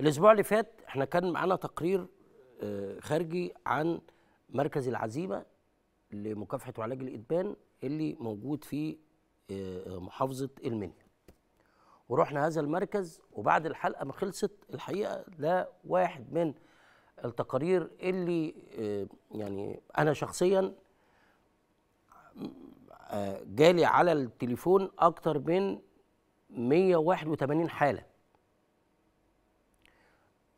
الاسبوع اللي فات احنا كان معانا تقرير آه، خارجي عن مركز العزيمه لمكافحه وعلاج الادمان اللي موجود في آه، محافظه المنيا ورحنا هذا المركز وبعد الحلقه ما خلصت الحقيقه ده واحد من التقارير اللي آه، يعني انا شخصيا جالي على التليفون اكتر من 181 حاله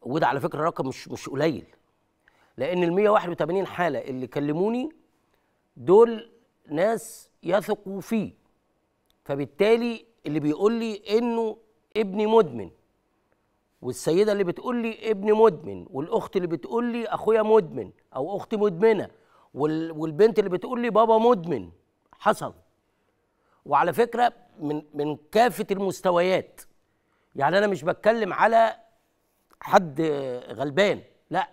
وده على فكره رقم مش مش قليل لان ال 181 حاله اللي كلموني دول ناس يثقوا فيه فبالتالي اللي بيقول لي انه ابني مدمن والسيده اللي بتقول لي ابني مدمن والاخت اللي بتقول لي اخويا مدمن او اختي مدمنه والبنت اللي بتقول لي بابا مدمن حصل وعلى فكره من من كافه المستويات يعني انا مش بتكلم على حد غلبان لا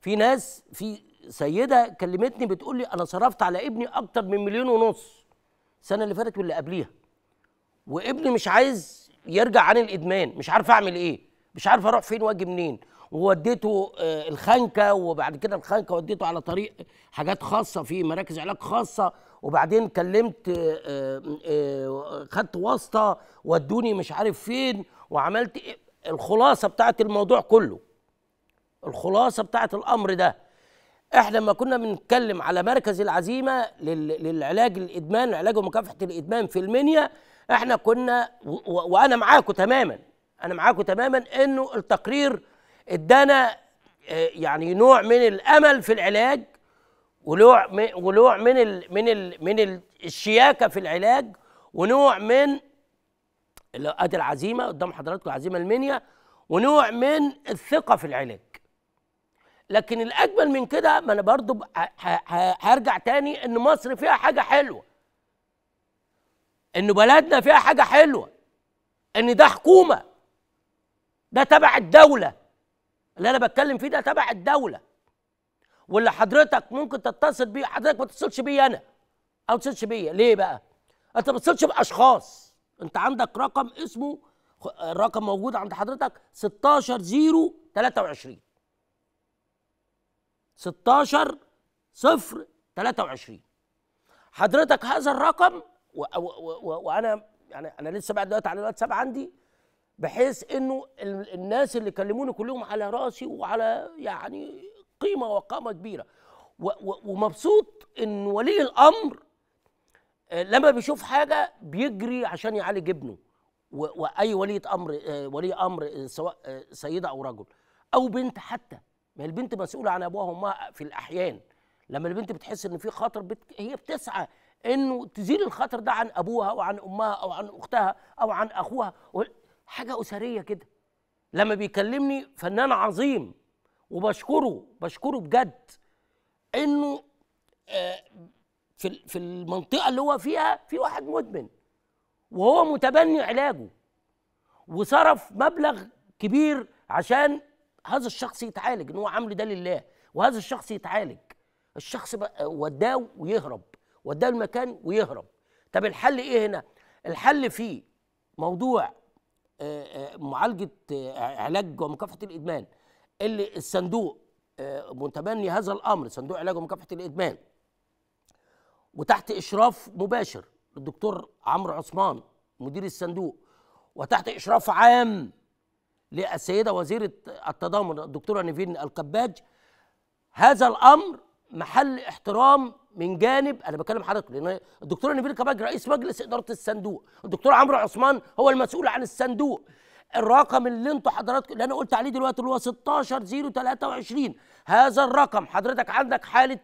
في ناس في سيده كلمتني بتقول لي انا صرفت على ابني اكتر من مليون ونص السنه اللي فاتت واللي قبليها وابني مش عايز يرجع عن الادمان مش عارف اعمل ايه مش عارف اروح فين واجي منين ووديته آه، الخنكه وبعد كده الخنكه وديته على طريق حاجات خاصه في مراكز علاج خاصه وبعدين كلمت آه، آه، خدت واسطه ودوني مش عارف فين وعملت إيه؟ الخلاصه بتاعت الموضوع كله الخلاصه بتاعت الامر ده احنا لما كنا بنتكلم على مركز العزيمه للعلاج الادمان علاج ومكافحه الادمان في المنيا احنا كنا وانا معاكم تماما انا معاكم تماما انه التقرير ادانا آه، يعني نوع من الامل في العلاج ونوع ولوع من ال من من الشياكه في العلاج ونوع من اللي ادي العزيمه قدام حضراتكم عزيمه المنيا ونوع من الثقه في العلاج لكن الاجمل من كده ما انا برضو هرجع تاني ان مصر فيها حاجه حلوه ان بلدنا فيها حاجه حلوه ان ده حكومه ده تبع الدوله اللي انا بتكلم فيه ده تبع الدوله واللي حضرتك ممكن تتصل بيه حضرتك ما تتصلش بيه انا او تتصلش بيا ليه بقى انت ما تتصلش باشخاص انت عندك رقم اسمه الرقم موجود عند حضرتك 16 0 23 16 0 23 حضرتك هذا الرقم وانا يعني انا لسه بقى دلوقتي على الواتساب عندي بحيث انه الناس اللي كلموني كلهم على راسي وعلى يعني قيمه وقامه كبيره ومبسوط ان ولي الامر لما بيشوف حاجه بيجري عشان يعالج ابنه واي وليه امر ولي امر آه، آه، سواء آه، سيده او رجل او بنت حتى ما البنت مسؤوله عن ابوها وامها في الاحيان لما البنت بتحس ان في خطر بت... هي بتسعى انه تزيل الخطر ده عن ابوها وعن امها او عن اختها او عن اخوها حاجه اسريه كده لما بيكلمني فنان عظيم وبشكره بشكره بجد انه آه في في المنطقه اللي هو فيها في واحد مدمن وهو متبني علاجه وصرف مبلغ كبير عشان هذا الشخص يتعالج ان هو عامل ده لله وهذا الشخص يتعالج الشخص وداه ويهرب وداه المكان ويهرب طب الحل ايه هنا الحل في موضوع معالجه علاج ومكافحه الادمان اللي الصندوق متبني هذا الامر صندوق علاج ومكافحه الادمان وتحت اشراف مباشر للدكتور عمرو عثمان مدير الصندوق وتحت اشراف عام للسيده وزيره التضامن الدكتوره نيفين القباج هذا الامر محل احترام من جانب انا بكلم حضرتك لان الدكتور نبيل كباج رئيس مجلس اداره الصندوق الدكتور عمرو عثمان هو المسؤول عن الصندوق الرقم اللي انتوا حضراتكم اللي انا قلت عليه دلوقتي اللي هو 16023 هذا الرقم حضرتك عندك حاله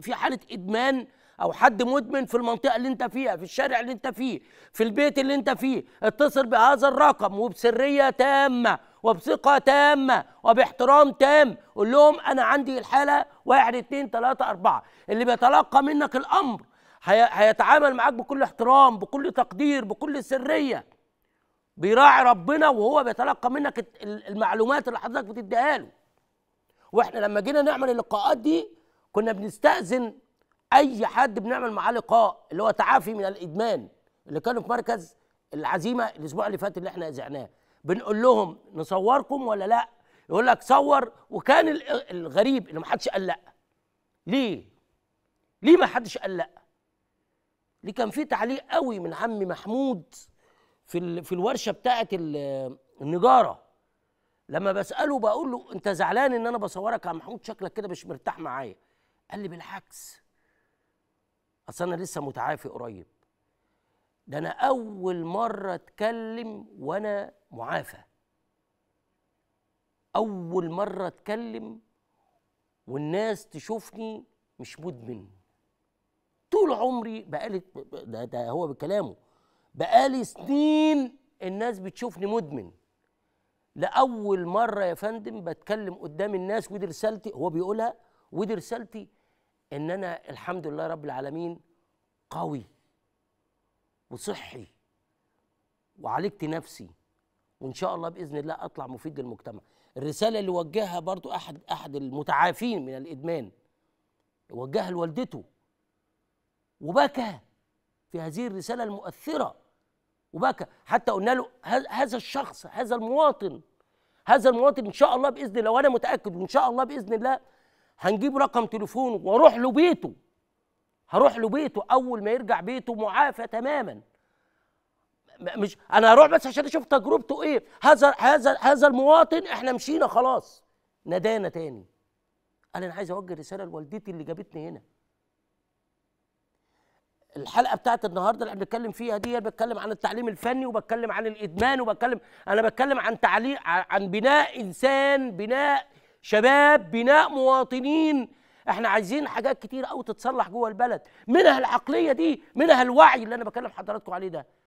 في حاله ادمان او حد مدمن في المنطقه اللي انت فيها في الشارع اللي انت فيه في البيت اللي انت فيه اتصل بهذا الرقم وبسريه تامه وبثقه تامه وباحترام تام قول لهم انا عندي الحاله واحد اتنين تلاته اربعه اللي بيتلقى منك الامر هيتعامل معاك بكل احترام بكل تقدير بكل سريه بيراعي ربنا وهو بيتلقى منك المعلومات اللي حضرتك بتديها له واحنا لما جينا نعمل اللقاءات دي كنا بنستأذن اي حد بنعمل معاه لقاء اللي هو تعافي من الادمان اللي كانوا في مركز العزيمه الاسبوع اللي فات اللي احنا اذعناه بنقول لهم نصوركم ولا لا يقول لك صور وكان الغريب ان ما حدش قال لا ليه ليه ما حدش قال لا ليه كان في تعليق قوي من عم محمود في في الورشه بتاعه النجاره لما بساله بقول له انت زعلان ان انا بصورك يا محمود شكلك كده مش مرتاح معايا قال لي بالعكس اصل انا لسه متعافي قريب ده انا اول مره اتكلم وانا معافى اول مره اتكلم والناس تشوفني مش مدمن طول عمري بقالي ده, ده هو بكلامه بقالي سنين الناس بتشوفني مدمن لاول مره يا فندم بتكلم قدام الناس ودي رسالتي هو بيقولها ودي رسالتي ان انا الحمد لله رب العالمين قوي وصحي وعالجت نفسي وان شاء الله باذن الله اطلع مفيد للمجتمع الرساله اللي وجهها برضو احد احد المتعافين من الادمان وجهها لوالدته وبكى في هذه الرساله المؤثره وبكى حتى قلنا له هذا الشخص هذا المواطن هذا المواطن ان شاء الله باذن الله وانا متاكد وان شاء الله باذن الله هنجيب رقم تليفونه واروح له بيته هروح له بيته اول ما يرجع بيته معافى تماما مش انا هروح بس عشان اشوف تجربته ايه هذا هذا هذا المواطن احنا مشينا خلاص نادانا تاني قال انا عايز اوجه رساله لوالدتي اللي جابتني هنا الحلقه بتاعت النهارده اللي بنتكلم فيها دي بتكلم عن التعليم الفني وبتكلم عن الادمان وبتكلم انا بتكلم عن تعليق عن بناء انسان بناء شباب بناء مواطنين احنا عايزين حاجات كتير قوي تتصلح جوه البلد منها العقليه دي منها الوعي اللي انا بكلم حضراتكم عليه ده